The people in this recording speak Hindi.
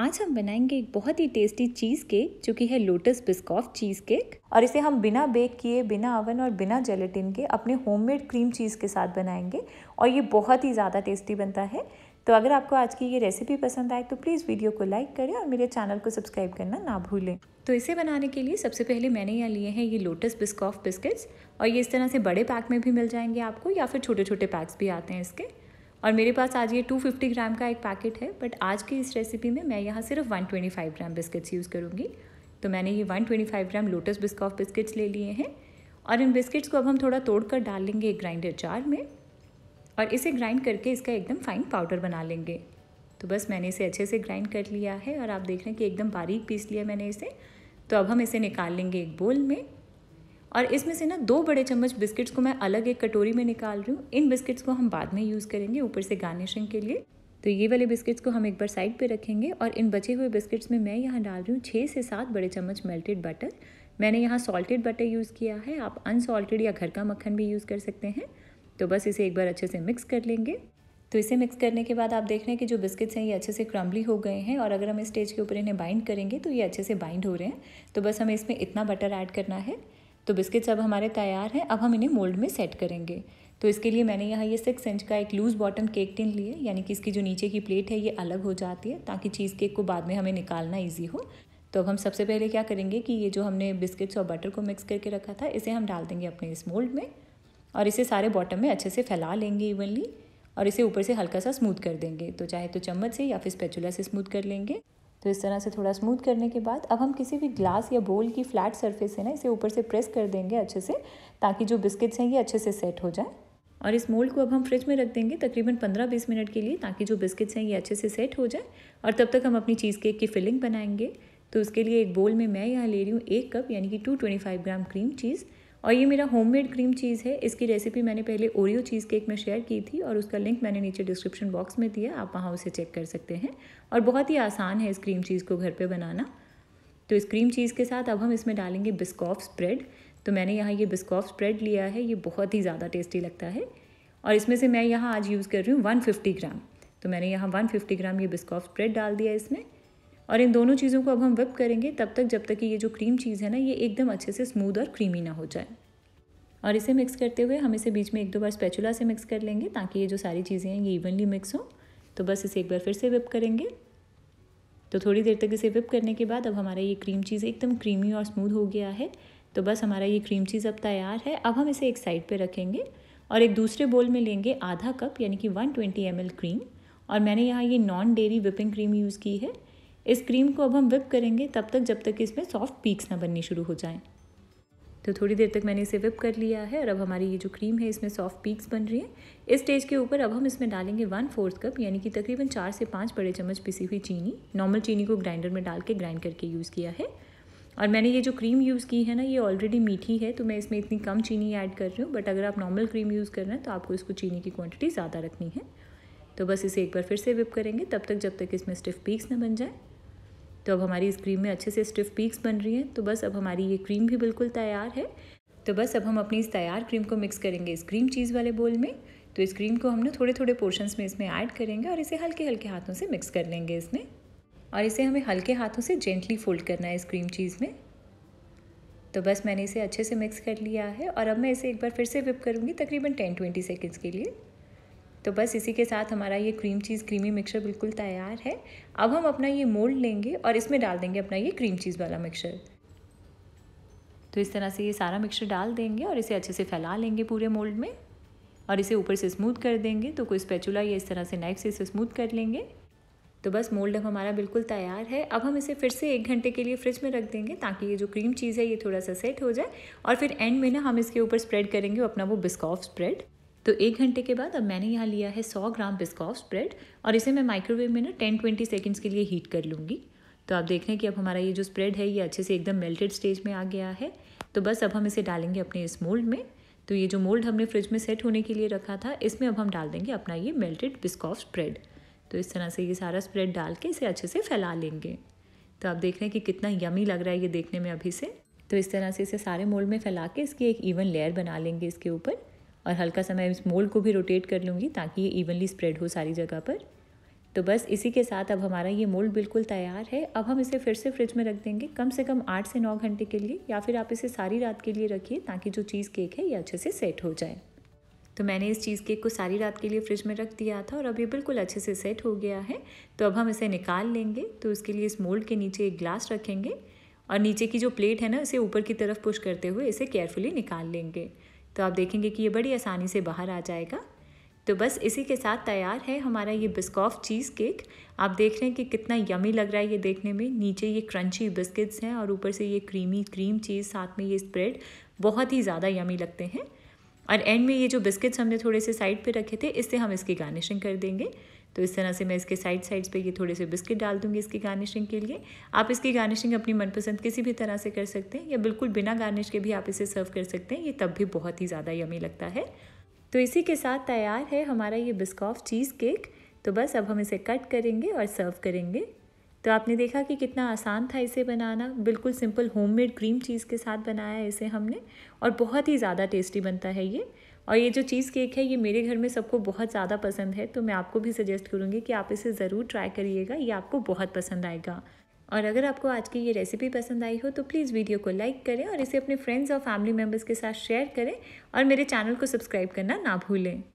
आज हम बनाएंगे एक बहुत ही टेस्टी चीज़ केक जो कि है लोटस बिस्कॉफ चीज़ केक और इसे हम बिना बेक किए बिना अवन और बिना जेलेटिन के अपने होममेड क्रीम चीज़ के साथ बनाएंगे और ये बहुत ही ज़्यादा टेस्टी बनता है तो अगर आपको आज की ये रेसिपी पसंद आए तो प्लीज़ वीडियो को लाइक करें और मेरे चैनल को सब्सक्राइब करना ना भूलें तो इसे बनाने के लिए सबसे पहले मैंने यहाँ लिए हैं ये लोटस बिस्कॉफ बिस्किट्स और ये इस तरह से बड़े पैक में भी मिल जाएंगे आपको या फिर छोटे छोटे पैक्स भी आते हैं इसके और मेरे पास आज ये 250 ग्राम का एक पैकेट है बट आज की इस रेसिपी में मैं यहाँ सिर्फ 125 ग्राम बिस्किट्स यूज़ करूँगी तो मैंने ये 125 ग्राम लोटस बिस्कॉफ बिस्किट्स ले लिए हैं और इन बिस्किट्स को अब हम थोड़ा तोड़ कर डाल लेंगे एक ग्राइंडर जार में और इसे ग्राइंड करके इसका एकदम फाइन पाउडर बना लेंगे तो बस मैंने इसे अच्छे से ग्राइंड कर लिया है और आप देख रहे हैं कि एकदम बारीक पीस लिया मैंने इसे तो अब हम इसे निकाल लेंगे एक बोल में और इसमें से ना दो बड़े चम्मच बिस्किट्स को मैं अलग एक कटोरी में निकाल रही हूँ इन बिस्किट्स को हम बाद में यूज़ करेंगे ऊपर से गार्निशिंग के लिए तो ये वाले बिस्किट्स को हम एक बार साइड पे रखेंगे और इन बचे हुए बिस्किट्स में मैं यहाँ डाल रही हूँ छः से सात बड़े चम्मच मेल्टेड बटर मैंने यहाँ सॉल्टेड बटर यूज़ किया है आप अनसॉल्टेड या घर का मक्खन भी यूज़ कर सकते हैं तो बस इसे एक बार अच्छे से मिक्स कर लेंगे तो इसे मिक्स करने के बाद आप देख रहे हैं कि जो बिस्किट्स हैं ये अच्छे से क्रम्बली हो गए हैं और अगर हम इस स्टेज के ऊपर इन्हें बाइंड करेंगे तो ये अच्छे से बाइंड हो रहे हैं तो बस हमें इसमें इतना बटर ऐड करना है तो बिस्किट्स अब हमारे तैयार हैं अब हम इन्हें मोल्ड में सेट करेंगे तो इसके लिए मैंने यहाँ ये सिक्स इंच का एक लूज़ बॉटम केक टिन लिए यानी कि इसकी जो नीचे की प्लेट है ये अलग हो जाती है ताकि चीज़ केक को बाद में हमें निकालना ईजी हो तो अब हम सबसे पहले क्या करेंगे कि ये जो हमने बिस्किट्स और बटर को मिक्स करके रखा था इसे हम डाल देंगे अपने इस मोल्ड में और इसे सारे बॉटम में अच्छे से फैला लेंगे इवनली और इसे ऊपर से हल्का सा स्मूथ कर देंगे तो चाहे तो चम्मच से या फिर स्पेचुला से स्मूथ कर लेंगे तो इस तरह से थोड़ा स्मूथ करने के बाद अब हम किसी भी ग्लास या बोल की फ्लैट सरफेस है ना इसे ऊपर से प्रेस कर देंगे अच्छे से ताकि जो बिस्किट्स हैं ये अच्छे से सेट हो जाए और इस मोल्ड को अब हम फ्रिज में रख देंगे तकरीबन 15-20 मिनट के लिए ताकि जो बिस्किट्स हैं ये अच्छे से सेट हो जाए और तब तक हम अपनी चीज़ केक की फिलिंग बनाएंगे तो उसके लिए एक बोल में मैं यहाँ ले रही हूँ एक कप यानी कि 225 ग्राम क्रीम चीज़ और ये मेरा होममेड क्रीम चीज़ है इसकी रेसिपी मैंने पहले ओरियो चीज़ केक में शेयर की थी और उसका लिंक मैंने नीचे डिस्क्रिप्शन बॉक्स में दिया आप वहाँ उसे चेक कर सकते हैं और बहुत ही आसान है इस क्रीम चीज़ को घर पर बनाना तो इस क्रीम चीज़ के साथ अब हम इसमें डालेंगे बिस्कॉफ स्प्रेड तो मैंने यहाँ ये बिस्कॉफ स्प्रेड लिया है ये बहुत ही ज़्यादा टेस्टी लगता है और इसमें से मैं यहाँ आज यूज़ कर रही हूँ 150 ग्राम तो मैंने यहाँ 150 ग्राम ये बिस्कॉफ स्प्रेड डाल दिया इसमें और इन दोनों चीज़ों को अब हम विप करेंगे तब तक जब तक कि ये जो क्रीम चीज़ है ना ये एकदम अच्छे से स्मूद और क्रीमी ना हो जाए और इसे मिक्स करते हुए हम इसे बीच में एक दो बार स्पैचुला से मिक्स कर लेंगे ताकि ये जो सारी चीज़ें हैं ये इवनली मिक्स हों तो बस इसे एक बार फिर से विप करेंगे तो थोड़ी देर तक इसे विप करने के बाद अब हमारा ये क्रीम चीज़ एकदम क्रीमी और स्मूद हो गया है तो बस हमारा ये क्रीम चीज़ अब तैयार है अब हम इसे एक साइड पर रखेंगे और एक दूसरे बोल में लेंगे आधा कप यानी कि 120 ट्वेंटी क्रीम और मैंने यहाँ ये non dairy whipping cream use की है इस क्रीम को अब हम विप करेंगे तब तक जब तक इसमें सॉफ्ट पीक्स ना बननी शुरू हो जाएं तो थोड़ी देर तक मैंने इसे विप कर लिया है और अब हमारी ये जो क्रीम है इसमें सॉफ्ट पीक्स बन रही है इस स्टेज के ऊपर अब हम इसमें डालेंगे वन फोर्थ कप यानी कि तकरीबन चार से पाँच बड़े चम्मच पिसी हुई चीनी नॉर्मल चीनी को ग्राइंडर में डाल के ग्राइंड करके यूज़ किया है और मैंने ये जो क्रीम यूज़ की है ना ये ऑलरेडी मीठी है तो मैं इसमें इतनी कम चीनी ऐड कर रही हूँ बट अगर आप नॉर्मल क्रीम यूज़ कर रहे हैं तो आपको इसको चीनी की क्वांटिटी ज़्यादा रखनी है तो बस इसे एक बार फिर से विप करेंगे तब तक जब तक इसमें स्टिफ पीक्स ना बन जाए तो अब हमारी इस क्रीम में अच्छे से स्टिफ पीक्स बन रही हैं तो बस अब हमारी ये क्रीम भी बिल्कुल तैयार है तो बस अब हम अपनी इस तैयार क्रीम को मिक्स करेंगे इस क्रीम चीज़ वाले बोल में तो इस क्रीम को हम ना थोड़े थोड़े पोर्शंस में इसमें ऐड करेंगे और इसे हल्के हल्के हाथों से मिक्स कर लेंगे इसमें और इसे हमें हल्के हाथों से जेंटली फोल्ड करना है इस क्रीम चीज़ में तो बस मैंने इसे अच्छे से मिक्स कर लिया है और अब मैं इसे एक बार फिर से विप करूँगी तकरीबन टेन ट्वेंटी सेकेंड्स के लिए तो बस इसी के साथ हमारा ये क्रीम चीज़ क्रीमी मिक्सर बिल्कुल तैयार है अब हम अपना ये मोल्ड लेंगे और इसमें डाल देंगे अपना ये क्रीम चीज़ वाला मिक्सर तो इस तरह से ये सारा मिक्सर डाल देंगे और इसे अच्छे से फैला लेंगे पूरे मोल्ड में और इसे ऊपर से स्मूथ कर देंगे तो कोई स्पेचुला या इस तरह से नाइफ से इसे स्मूथ कर लेंगे तो बस मोल्ड अब हमारा बिल्कुल तैयार है अब हम इसे फिर से एक घंटे के लिए फ्रिज में रख देंगे ताकि ये जो क्रीम चीज़ है ये थोड़ा सा सेट हो जाए और फिर एंड में ना हम इसके ऊपर स्प्रेड करेंगे अपना वो बिस्कॉफ स्प्रेड तो एक घंटे के बाद अब मैंने यहाँ लिया है सौ ग्राम बिस्कॉफ स्प्रेड और इसे मैं माइक्रोवेव में ना टेन ट्वेंटी सेकेंड्स के लिए हीट कर लूँगी तो आप देख रहे हैं कि अब हमारा ये जो स्प्रेड है ये अच्छे से एकदम मेल्टेड स्टेज में आ गया है तो बस अब हम इसे डालेंगे अपने इस मोल्ड में तो ये जो मोल्ड हमने फ्रिज में सेट होने के लिए रखा था इसमें अब हम डाल देंगे अपना ये मेल्टेड बिस्कॉफ स्प्रेड तो इस तरह से ये सारा स्प्रेड डाल के इसे अच्छे से फैला लेंगे तो आप देख रहे हैं कि कितना यमी लग रहा है ये देखने में अभी से तो इस तरह से इसे सारे मोल्ड में फैला के इसकी एक इवन लेयर बना लेंगे इसके ऊपर और हल्का सा मैं इस मोल्ड को भी रोटेट कर लूँगी ताकि ये इवनली स्प्रेड हो सारी जगह पर तो बस इसी के साथ अब हमारा ये मोल्ड बिल्कुल तैयार है अब हम इसे फिर से फ्रिज में रख देंगे कम से कम आठ से नौ घंटे के लिए या फिर आप इसे सारी रात के लिए रखिए ताकि जो चीज़ केक है ये अच्छे से सेट हो जाए तो मैंने इस चीज़ केक को सारी रात के लिए फ्रिज में रख दिया था और अब ये बिल्कुल अच्छे से सेट हो गया है तो अब हम इसे निकाल लेंगे तो उसके लिए इस मोल्ड के नीचे एक ग्लास रखेंगे और नीचे की जो प्लेट है ना इसे ऊपर की तरफ पुश करते हुए इसे केयरफुली निकाल लेंगे तो आप देखेंगे कि ये बड़ी आसानी से बाहर आ जाएगा तो बस इसी के साथ तैयार है हमारा ये बिस्कॉफ चीज़ केक आप देख रहे हैं कि कितना यमी लग रहा है ये देखने में नीचे ये क्रंची बिस्किट्स हैं और ऊपर से ये क्रीमी क्रीम चीज़ साथ में ये स्प्रेड बहुत ही ज़्यादा यमी लगते हैं और एंड में ये जो बिस्किट्स हमने थोड़े से साइड पे रखे थे इससे हम इसकी गार्निशिंग कर देंगे तो इस तरह से मैं इसके साइड साइड्स पे ये थोड़े से बिस्किट डाल दूँगी इसकी गार्निशिंग के लिए आप इसकी गार्निशिंग अपनी मनपसंद किसी भी तरह से कर सकते हैं या बिल्कुल बिना गार्निश के भी आप इसे सर्व कर सकते हैं ये तब भी बहुत ही ज़्यादा यमी लगता है तो इसी के साथ तैयार है हमारा ये बिस्कॉफ चीज़ केक तो बस अब हम इसे कट करेंगे और सर्व करेंगे तो आपने देखा कि कितना आसान था इसे बनाना बिल्कुल सिंपल होममेड क्रीम चीज़ के साथ बनाया इसे हमने और बहुत ही ज़्यादा टेस्टी बनता है ये और ये जो चीज़ केक है ये मेरे घर में सबको बहुत ज़्यादा पसंद है तो मैं आपको भी सजेस्ट करूँगी कि आप इसे ज़रूर ट्राई करिएगा ये आपको बहुत पसंद आएगा और अगर आपको आज की ये रेसिपी पसंद आई हो तो प्लीज़ वीडियो को लाइक करें और इसे अपने फ्रेंड्स और फैमिली मेम्बर्स के साथ शेयर करें और मेरे चैनल को सब्सक्राइब करना ना भूलें